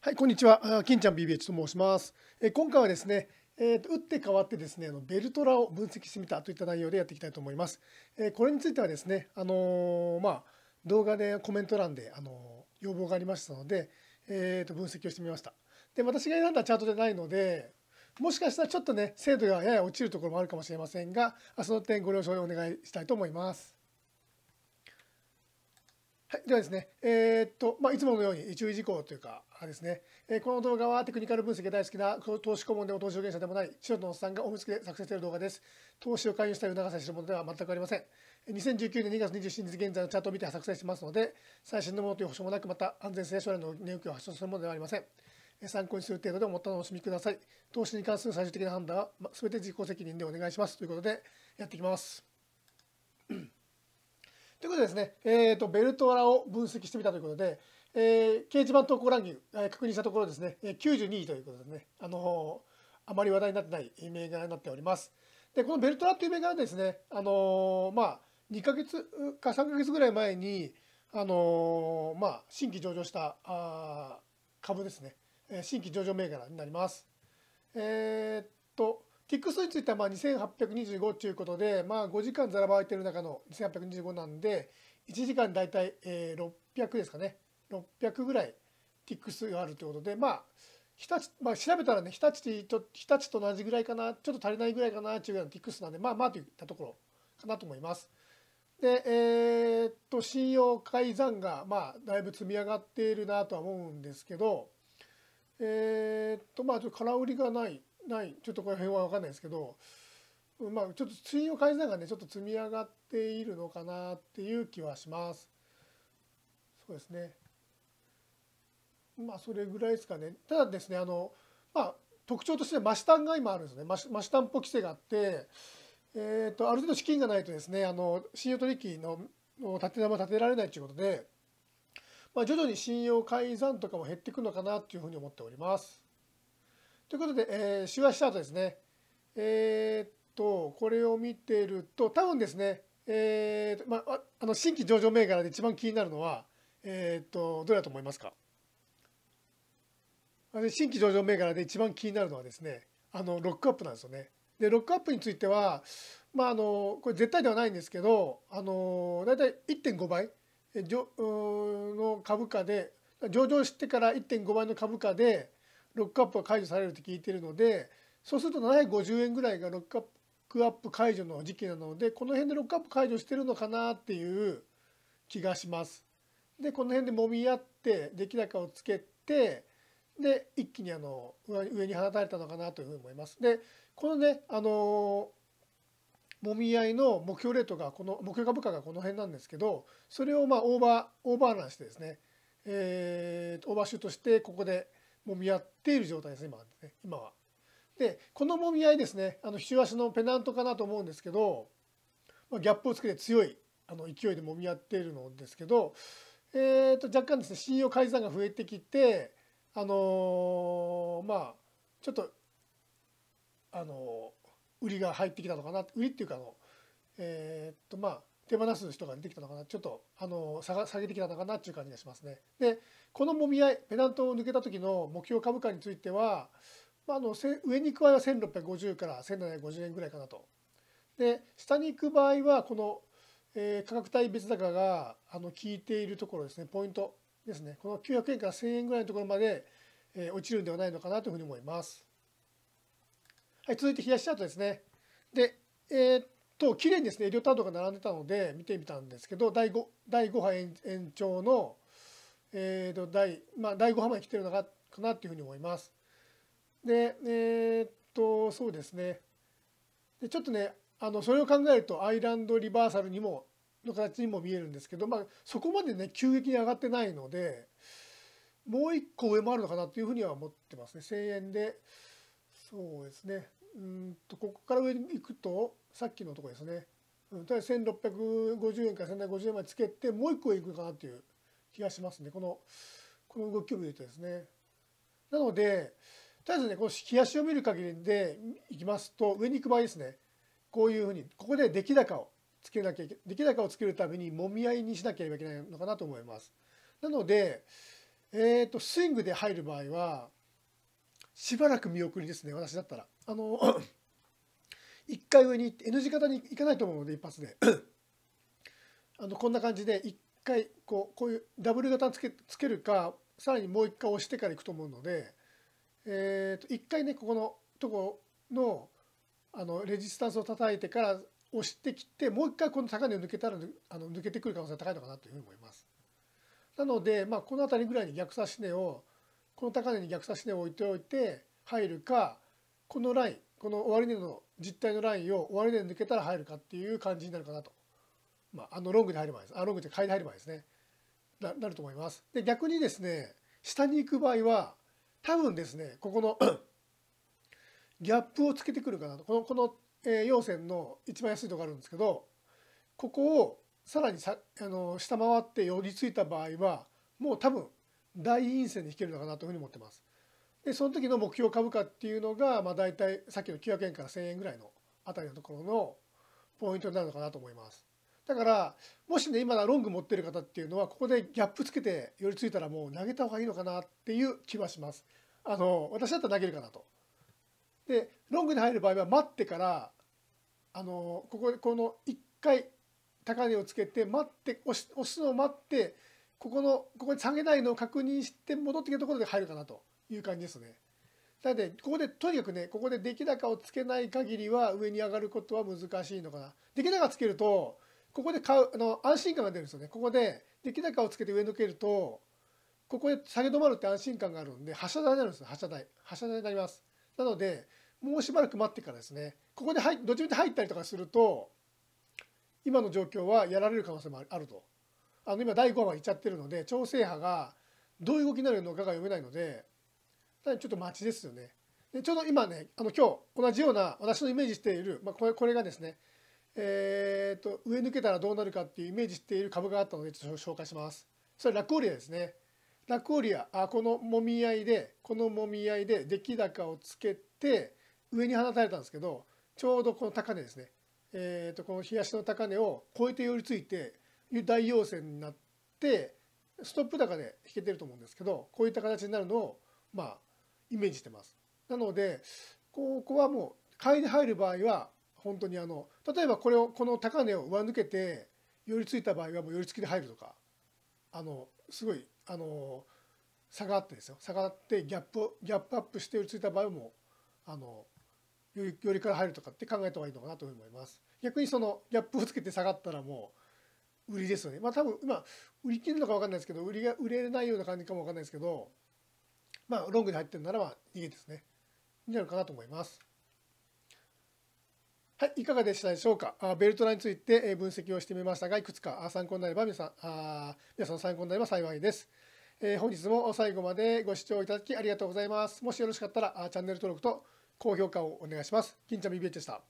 はい、こんにちは。金ちゃん BBH と申します。え今回はですね、えーと、打って変わってですね、あのベルトラを分析してみたといった内容でやっていきたいと思います。えこれについてはですね、あのー、まあ、動画でコメント欄で、あのー、要望がありましたので、えー、と分析をしてみました。で、私が選んだチャートでないので、もしかしたらちょっとね、精度がやや落ちるところもあるかもしれませんが、その点ご了承お願いしたいと思います。はい、ではですね、えっと、まあ、いつものように注意事項というか、ですね、えこの動画はテクニカル分析が大好きな投資顧問でも投資証言者でもない素人のおっさんがおいつきで作成している動画です。投資を勧誘したり促したりするものでは全くありません。2019年2月27日現在のチャートを見て作成してますので、最新のものという保証もなく、また安全性や将来の値動きを発症するものではありません。参考にする程度でもったお楽しみください。投資に関する最終的な判断は全て自己責任でお願いします。ということで、やっていきます。ということでですね、えーと、とベルトラを分析してみたということで、えー、掲示板投稿ランキング、えー、確認したところですね、え92位ということでね、あのー、あまり話題になってない銘柄になっております。で、このベルトラという銘柄はですね、あのー、まあ、2ヶ月か3ヶ月ぐらい前に、あのー、まあ、新規上場したあ株ですね、えー、新規上場銘柄になります。えー、っと、TIX についてはまあ2825ということで、まあ、5時間ざらば空いてる中の2825なんで、1時間大体、えー、600ですかね。600ぐらい TIX があるということで、まあ、日立、まあ、調べたらね、日立と、日立と同じぐらいかな、ちょっと足りないぐらいかな、っていうぐらいの TIX なんで、まあまあといったところかなと思います。で、えー、っと、信用改ざんが、まあ、だいぶ積み上がっているなとは思うんですけど、えー、っと、まあ、ちょっと空売りがない、ない、ちょっとこの辺は分かんないですけど、まあ、ちょっと信用改ざんがね、ちょっと積み上がっているのかなっていう気はします。そうですね。まあそれぐらいですかねただですねあの、まあ、特徴としてマシタンが今あるんですねマシマシタン規制があって、えーと、ある程度資金がないとですねあの信用取引のて玉立てられないということで、まあ、徐々に信用改ざんとかも減っていくのかなというふうに思っております。ということで、えー、週足チャートですね。えー、っと、これを見てると、多分ですね、えーまあ、あの新規上場銘柄で一番気になるのは、えー、っと、どれだと思いますかあ新規上場銘柄で一番気になるのはですねあのロックアップなんですよね。でロックアップについては、まあ、あのこれ絶対ではないんですけどあの大体1.5倍の株価で上場してから1.5倍の株価でロックアップが解除されると聞いているのでそうすると750円ぐらいがロックアップッアップ解除の時期なのでこの辺でロックアップ解除してるのかなっていう気がします。でこの辺で揉み合って出来高をつけてで一気にあの上に放たれたのかなというふうに思います。でこのねあのもみ合いの目標レートがこの目標株価がこの辺なんですけどそれをまあオーバーオーバーランしてですね、えー、オーバーシュートしてここでもみ合っている状態です今ね、今は。でこのもみ合いですねあの週足のペナントかなと思うんですけど、まあ、ギャップをつけて強いあの勢いでもみ合っているのですけど、えー、と若干ですね信用改ざんが増えてきてあのー、まあちょっとあのー、売りが入ってきたのかな売りっていうかあのえー、っとまあ手放す人が出てきたのかなちょっとあの下が下げてきたのかなっていう感じがしますね。でこのもみ合いペナントを抜けた時の目標株価については、まあ、あの上に行く場合は1650から1750円ぐらいかなと。で下に行く場合はこの、えー、価格帯別高があの効いているところですねポイントですね、この900円から1000円ぐらいのところまで、えー、落ちるんではないのかなというふうに思います。はい、続いて冷やしチャートですね。で、えー、っと、綺麗にですね、オタードが並んでたので見てみたんですけど、第 5, 第5波延延長の、えー、と第まあ、第5波まで来てるのかなというふうに思います。で、えー、っと、そうですね。でちょっとね、あのそれを考えるとアイランドリバーサルにもの形にも見えるんですけど、まあ、そこまでね急激に上がってないのでもう一個上もあるのかなというふうには思ってますね1,000円でそうですねうんとここから上に行くとさっきのとこですねうん、1650円から1750円までつけてもう一個いくかなという気がしますねこのこの動きを見るとですね。なのでとりあえずねこの冷や足を見る限りでいきますと上に行く場合ですねこういうふうにここで出来高をつけなきゃい出来高をつけるためにもみ合いにしなければいけないのかなと思います。なので、えーと、スイングで入る場合はしばらく見送りですね私だったら。あの1 回上に N 字型に行かないと思うので一発で あのこんな感じで1回こうこういうダブル型つけつけるかさらにもう1回押してから行くと思うので、えーと、一1回ねここのとこのあのレジスタンスを叩いてから押してきてもう一回この高値を抜けたらあの抜けてくる可能性が高いのかなというふうに思います。なので、まあ、この辺りぐらいに逆指し値をこの高値に逆指し値を置いておいて入るかこのラインこの終値の実体のラインを終値抜けたら入るかっていう感じになるかなと、まあ、あのロングで入る場合ですあロングで買いで入る場合ですねななると思います。で逆にですね下に行く場合は多分ですねここの ギャップをつけてくるかなとこのこのえ陽線の一番安いとこあるんですけどここをさらにさあの下回って寄りついた場合はもう多分大陰線で引けるのかなというふうに思ってます。でその時の目標株価っていうのが、まあ、大体さっきの900円から1000円ぐらいのあたりのところのポイントになるのかなと思います。だからもしね今ロング持ってる方っていうのはここでギャップつけて寄りついたらもう投げた方がいいのかなっていう気はします。あの私だったら投げるかなと。でロングに入る場合は待ってからあのここでこの1回高値をつけて待って押す押すのを待ってここのここに下げないのを確認して戻ってきたところで入るかなという感じですね。なのでここでとにかくねここで出来高をつけない限りは上に上がることは難しいのかな。出来高つけるとここで買うあの安心感が出るんですよね。ここで出来高をつけて上に抜けるとここで下げ止まるって安心感があるんで発射台になるんです発射台発射台になります。なのでもうしばらく待ってからですねここで入どっちみち入ったりとかすると今の状況はやられる可能性もあるとあの今第5波いっちゃってるので調整派がどういう動きになるのかが読めないのでちょっと待ちですよねでちょうど今ねあの今日同じような私のイメージしている、まあ、これこれがですねえーと、と上抜けたらどうなるかっていうイメージしている株があったのでちょっと紹介します。それラクオリアですね。ラクオリアあこのもみ合いでこのもみ合いで出来高をつけて上に放たれたんですけどちょうどこの高値ですね、えー、とこの東の高値を超えて寄りついて大陽線になってストップ高で引けてると思うんですけどこういった形になるのをまあイメージしてます。なのでここはもう買いに入る場合は本当にあの例えばこれをこの高値を上抜けて寄りついた場合はもう寄り付きで入るとかあのすごいあの下がってですよ下がってギャップギャップアップして寄りついた場合もあのよりから入るとかって考えた方がいいのかなと思います。逆にそのギャップをつけて下がったらもう売りですよね。まあ多分今売り切るのか分かんないですけど売りが売れないような感じかも分かんないですけどまあロングに入ってるならば逃げですね。になるかなと思います。はい、いかがでしたでしょうか。あベルトラについて分析をしてみましたが、いくつか参考になれば皆さん、あ皆さん参考になれば幸いです。えー、本日も最後までご視聴いただきありがとうございます。もしよろしかったらチャンネル登録と高評価をお願いします。金ちゃん BBH でした。